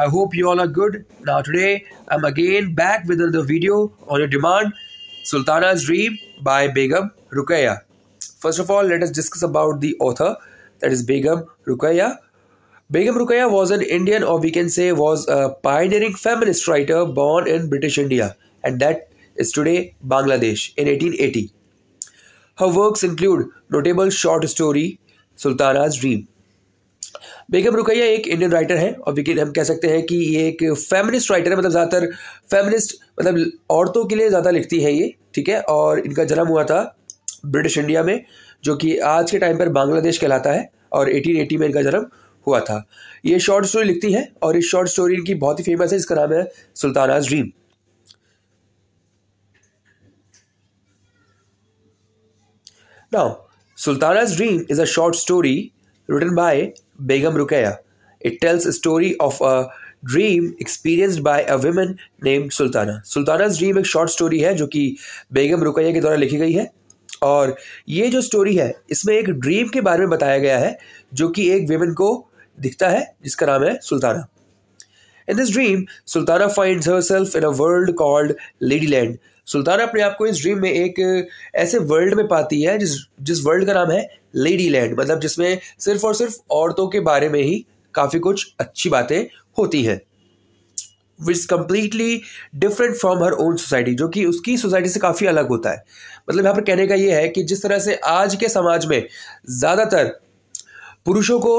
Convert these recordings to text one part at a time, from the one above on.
I hope you all are good. Now today I'm again back with another video on your demand Sultana's Dream by Begum Rukaya. First of all let us discuss about the author that is Begum Rukaya. Begum Rukaya was an Indian or we can say was a pioneering feminist writer born in British India and that is today Bangladesh in 1880. Her works include notable short story Sultana's Dream बेगम रुकैया एक Indian writer हैं और लेकिन हम कह सकते हैं कि ये एक फेमिनिस्ट राइटर है मतलब ज़्यादातर फेमिनिस्ट मतलब औरतों के लिए ज़्यादा लिखती है ये ठीक है और इनका जन्म हुआ था ब्रिटिश इंडिया में जो कि आज के टाइम पर बांग्लादेश कहलाता है और 1880 में इनका जन्म हुआ था ये शॉर्ट स्टोरी लिखती है और इस शॉर्ट स्टोरी इनकी बहुत ही फेमस है इसका नाम है Sultana's dream now Sultana's dream is a short story written by Begum Rukaiya it tells story of a dream experienced by a women named Sultana Sultana's dream एक शॉर्ट स्टोरी है जो कि बेगम रुकैया के द्वारा लिखी गई है और ये जो स्टोरी है इसमें एक ड्रीम के बारे में बताया गया है जो कि एक वेमेन को दिखता है जिसका नाम है Sultana in this dream Sultana find herself in a world called lady land Sultana अपने आप को इस ड्रीम में एक ऐसे वर्ल्ड में पाती है जिस जिस वर्ल्ड का नाम है लेडी लैंड मतलब जिसमें सिर्फ और सिर्फ औरतों के बारे में ही काफ़ी कुछ अच्छी बातें होती हैं which completely different from her own society जो कि उसकी सोसाइटी से काफ़ी अलग होता है मतलब यहाँ पर कहने का ये है कि जिस तरह से आज के समाज में ज़्यादातर पुरुषों को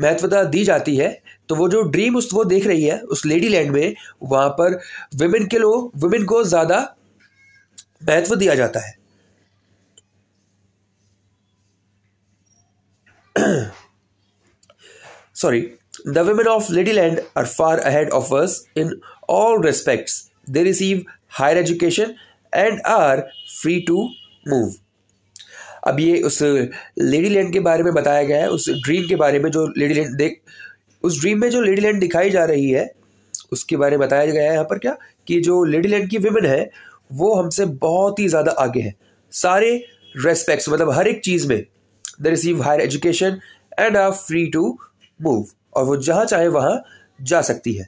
महत्वता दी जाती है तो वो जो ड्रीम उस वो देख रही है उस लेडी लैंड में वहाँ पर विमेन के लोग विमेन को ज़्यादा महत्व दिया जाता है sorry the women of lady land are far ahead of us in all respects they receive higher education and are free to move अब ये उस लेडी लैंड के बारे में बताया गया है उस ड्रीम के बारे में जो लेडी लैंड देख उस ड्रीम में जो लेडी लैंड दिखाई जा रही है उसके बारे में बताया गया है यहाँ पर क्या कि जो लेडी लैंड की वीमेन है वो हमसे बहुत ही ज़्यादा आगे है सारे रेस्पेक्ट्स मतलब हर एक चीज़ में the receive higher education and are free to move और वो जहाँ चाहे वहाँ जा सकती है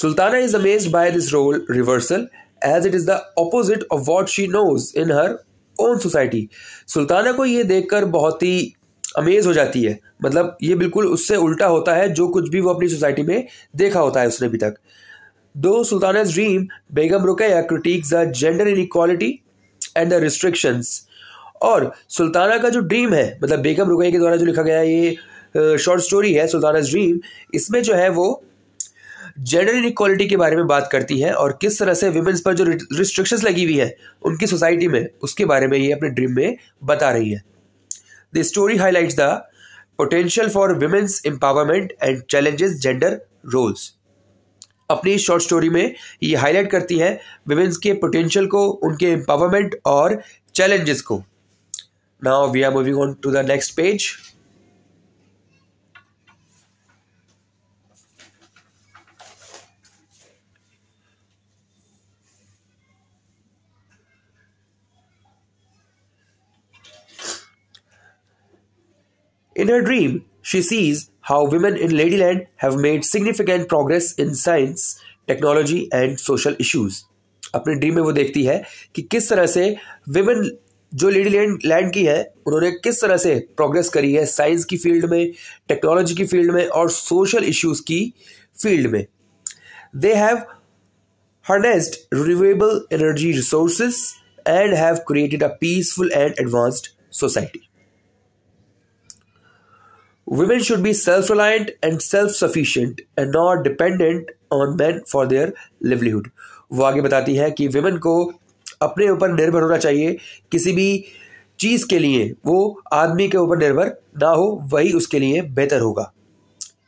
Sultana is amaze by this role reversal as it is the opposite of what she knows in her own society Sultana को ये देखकर बहुत ही अमेज हो जाती है मतलब ये बिल्कुल उससे उल्टा होता है जो कुछ भी वो अपनी सोसाइटी में देखा होता है उसने अभी तक दो Sultana's dream Begum Rukaiya critics the gender inequality and the restrictions और सुल्ताना का जो ड्रीम है मतलब बेगम रुकैया के द्वारा जो लिखा गया ये शॉर्ट स्टोरी है सुल्ताना ड्रीम इसमें जो है वो जेंडर इनिक्वालिटी के बारे में बात करती है और किस तरह से वुमेंस पर जो रिस्ट्रिक्शंस लगी हुई है उनकी सोसाइटी में उसके बारे में ये अपने ड्रीम में बता रही है the story highlights the potential for women's empowerment and challenges gender roles अपनी शॉर्ट स्टोरी में ये हाईलाइट करती है वुमेंस के पोटेंशियल को उनके एम्पावरमेंट और चैलेंजेस को now we are moving on to the next page In her dream, she sees how women in Ladyland have made significant progress in science, technology and social issues. अपने dream में वो देखती है कि किस तरह से विमेन जो लेडी लैंड लैंड की है उन्होंने किस तरह से प्रोग्रेस करी है साइंस की फील्ड में टेक्नोलॉजी की फील्ड में और सोशल इश्यूज की फील्ड में they have harnessed renewable energy resources and have created a peaceful and advanced society. Women should be self reliant and self sufficient and not dependent on men for their livelihood. वो आगे बताती है कि women को अपने ऊपर निर्भर होना चाहिए किसी भी चीज़ के लिए वो आदमी के ऊपर निर्भर ना हो वही उसके लिए बेहतर होगा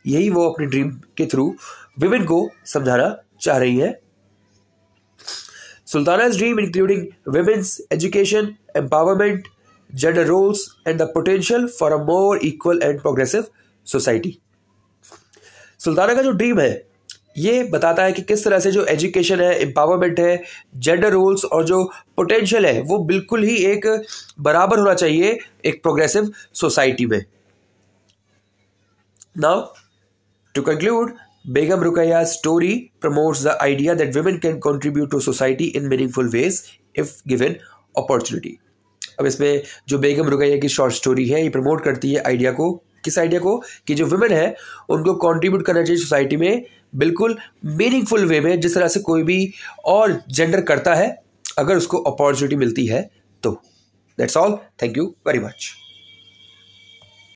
यही वो अपनी ड्रीम के थ्रू विमेन को समझाना चाह रही है Sultana dream including women's education empowerment gender roles and the potential for a more equal and progressive society Sultana का जो ड्रीम है ये बताता है कि किस तरह से जो एजुकेशन है एम्पावरमेंट है जेंडर रोल्स और जो पोटेंशियल है वो बिल्कुल ही एक बराबर होना चाहिए एक प्रोग्रेसिव सोसाइटी में now to conclude Begum Rukaiya story promotes the idea that women can contribute to society in meaningful ways if given opportunity अब इसमें जो बेगम रुकैया की शॉर्ट स्टोरी है ये प्रमोट करती है आइडिया को किस आइडिया को कि जो वुमेन है उनको कंट्रीब्यूट करना चाहिए सोसाइटी में बिल्कुल मीनिंगफुल वे में जिस तरह से कोई भी और जेंडर करता है अगर उसको अपॉर्चुनिटी मिलती है तो that's all thank you very much